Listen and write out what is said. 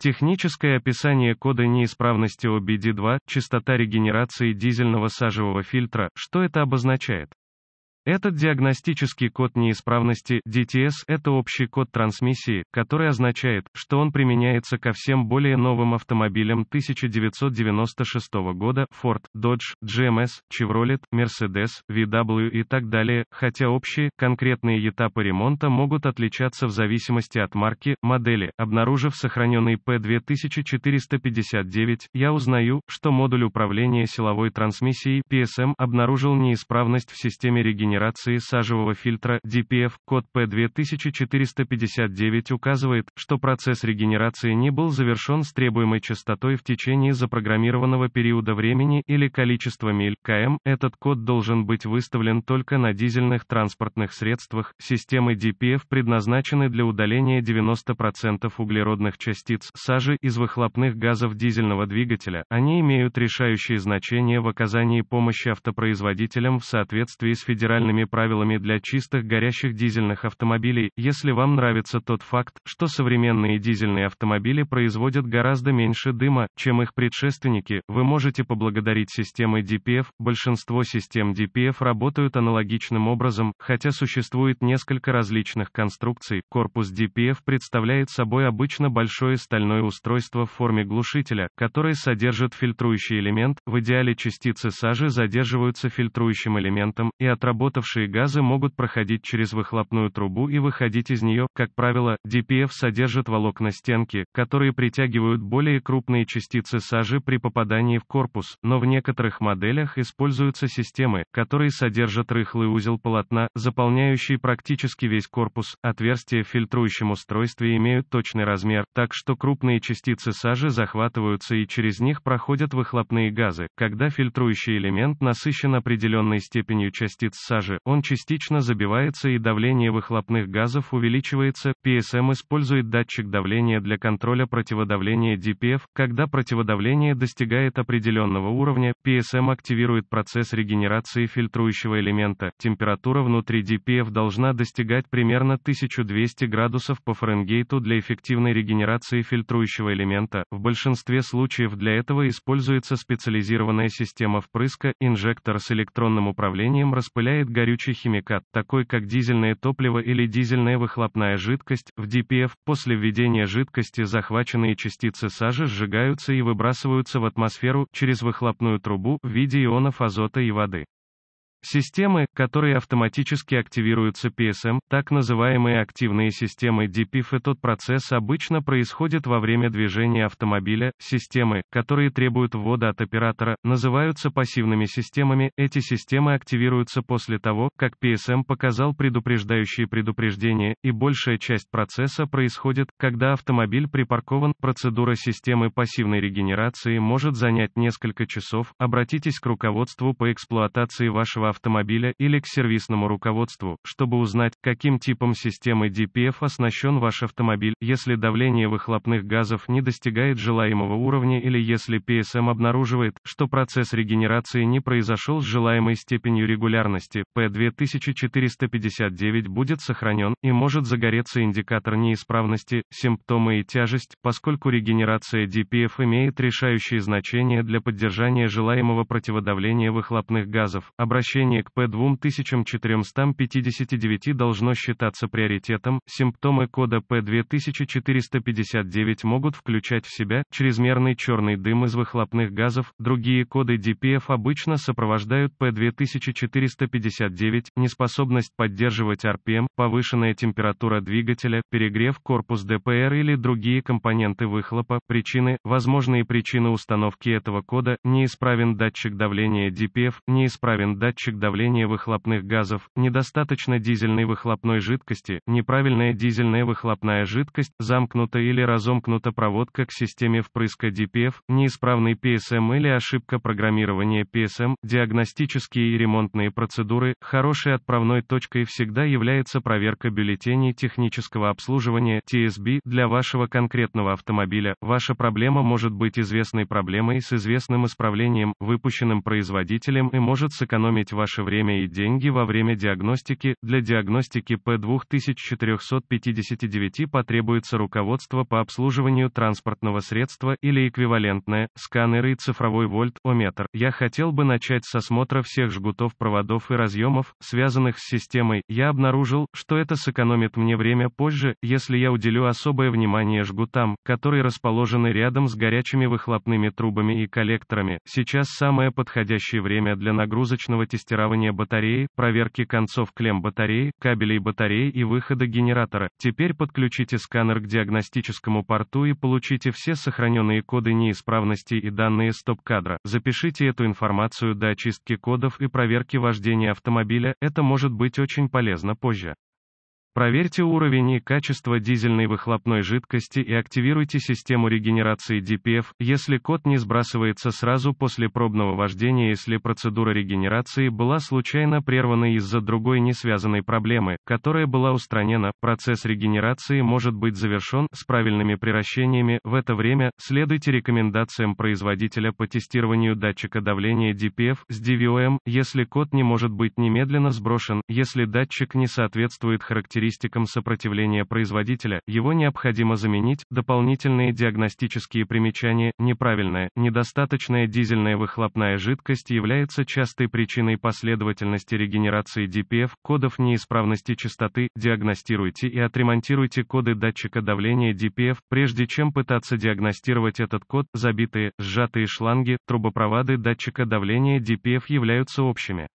Техническое описание кода неисправности OBD2, частота регенерации дизельного сажевого фильтра, что это обозначает? Этот диагностический код неисправности DTS – это общий код трансмиссии, который означает, что он применяется ко всем более новым автомобилям 1996 года Ford, Dodge, GMS, Chevrolet, Mercedes, VW и так далее, хотя общие, конкретные этапы ремонта могут отличаться в зависимости от марки, модели. Обнаружив сохраненный P2459, я узнаю, что модуль управления силовой трансмиссией PSM обнаружил неисправность в системе регенерации генерации сажевого фильтра DPF, код P2459 указывает, что процесс регенерации не был завершен с требуемой частотой в течение запрограммированного периода времени или количества миль км. Этот код должен быть выставлен только на дизельных транспортных средствах. Системы DPF предназначены для удаления 90% углеродных частиц сажи из выхлопных газов дизельного двигателя. Они имеют решающее значение в оказании помощи автопроизводителям в соответствии с федеральным обязательными правилами для чистых горящих дизельных автомобилей, если вам нравится тот факт, что современные дизельные автомобили производят гораздо меньше дыма, чем их предшественники, вы можете поблагодарить системы DPF, большинство систем DPF работают аналогичным образом, хотя существует несколько различных конструкций, корпус DPF представляет собой обычно большое стальное устройство в форме глушителя, которое содержит фильтрующий элемент, в идеале частицы сажи задерживаются фильтрующим элементом, и отработанные отработавшие газы могут проходить через выхлопную трубу и выходить из нее. Как правило, DPF содержит волокна стенки, которые притягивают более крупные частицы сажи при попадании в корпус, но в некоторых моделях используются системы, которые содержат рыхлый узел полотна, заполняющий практически весь корпус. Отверстия в фильтрующем устройстве имеют точный размер, так что крупные частицы сажи захватываются и через них проходят выхлопные газы. Когда фильтрующий элемент насыщен определенной степенью частиц сажи, даже он частично забивается и давление выхлопных газов увеличивается. PSM использует датчик давления для контроля противодавления DPF. Когда противодавление достигает определенного уровня, PSM активирует процесс регенерации фильтрующего элемента. Температура внутри DPF должна достигать примерно 1200 градусов по Фаренгейту для эффективной регенерации фильтрующего элемента. В большинстве случаев для этого используется специализированная система впрыска, инжектор с электронным управлением распыляет содержит горючий химикат, такой как дизельное топливо или дизельная выхлопная жидкость, в DPF. После введения жидкости захваченные частицы сажи сжигаются и выбрасываются в атмосферу, через выхлопную трубу, в виде ионов азота и воды. Системы, которые автоматически активируются PSM, так называемые активные системы DPF этот процесс обычно происходит во время движения автомобиля, системы, которые требуют ввода от оператора, называются пассивными системами, эти системы активируются после того, как PSM показал предупреждающие предупреждения, и большая часть процесса происходит, когда автомобиль припаркован, процедура системы пассивной регенерации может занять несколько часов, обратитесь к руководству по эксплуатации вашего автомобиля или к сервисному руководству, чтобы узнать, каким типом системы DPF оснащен ваш автомобиль, если давление выхлопных газов не достигает желаемого уровня или если PSM обнаруживает, что процесс регенерации не произошел с желаемой степенью регулярности, P2459 будет сохранен, и может загореться индикатор неисправности, симптомы и тяжесть, поскольку регенерация DPF имеет решающее значение для поддержания желаемого противодавления выхлопных газов. Обращайтесь обращение к P2459 должно считаться приоритетом. Симптомы кода P2459 могут включать в себя чрезмерный черный дым из выхлопных газов, другие коды DPF обычно сопровождают P2459, неспособность поддерживать RPM, повышенная температура двигателя, перегрев, корпус ДПР или другие компоненты выхлопа, причины, возможные причины установки этого кода, неисправен датчик давления DPF, неисправен датчик датчик давления выхлопных газов, недостаточно дизельной выхлопной жидкости, неправильная дизельная выхлопная жидкость, замкнута или разомкнута проводка к системе впрыска DPF, неисправный PSM или ошибка программирования PSM, диагностические и ремонтные процедуры, хорошей отправной точкой всегда является проверка бюллетеней технического обслуживания TSB для вашего конкретного автомобиля. Ваша проблема может быть известной проблемой с известным исправлением, выпущенным производителем и может сэкономить ваше время и деньги во время диагностики. Для диагностики P2459 потребуется руководство по обслуживанию транспортного средства или эквивалентное, сканеры и цифровой вольт-ометр. Я хотел бы начать с осмотра всех жгутов проводов и разъемов, связанных с системой. Я обнаружил, что это сэкономит мне время позже, если я уделю особое внимание жгутам, которые расположены рядом с горячими выхлопными трубами и коллекторами. Сейчас самое подходящее время для нагрузочного тестирования тестирования батареи, проверки концов клем батареи, кабелей батареи и выхода генератора. Теперь подключите сканер к диагностическому порту и получите все сохраненные коды неисправности и данные стоп-кадра. Запишите эту информацию до очистки кодов и проверки вождения автомобиля, это может быть очень полезно позже. Проверьте уровень и качество дизельной выхлопной жидкости и активируйте систему регенерации DPF, если код не сбрасывается сразу после пробного вождения, если процедура регенерации была случайно прервана из-за другой несвязанной проблемы, которая была устранена, процесс регенерации может быть завершен с правильными приращениями. В это время следуйте рекомендациям производителя по тестированию датчика давления DPF с DVOM, если код не может быть немедленно сброшен, если датчик не соответствует характеристикам характеристикам сопротивления производителя, его необходимо заменить, дополнительные диагностические примечания, неправильная, недостаточная дизельная выхлопная жидкость является частой причиной последовательности регенерации DPF, кодов неисправности частоты, диагностируйте и отремонтируйте коды датчика давления DPF, прежде чем пытаться диагностировать этот код, забитые, сжатые шланги, трубопроводы датчика давления DPF являются общими.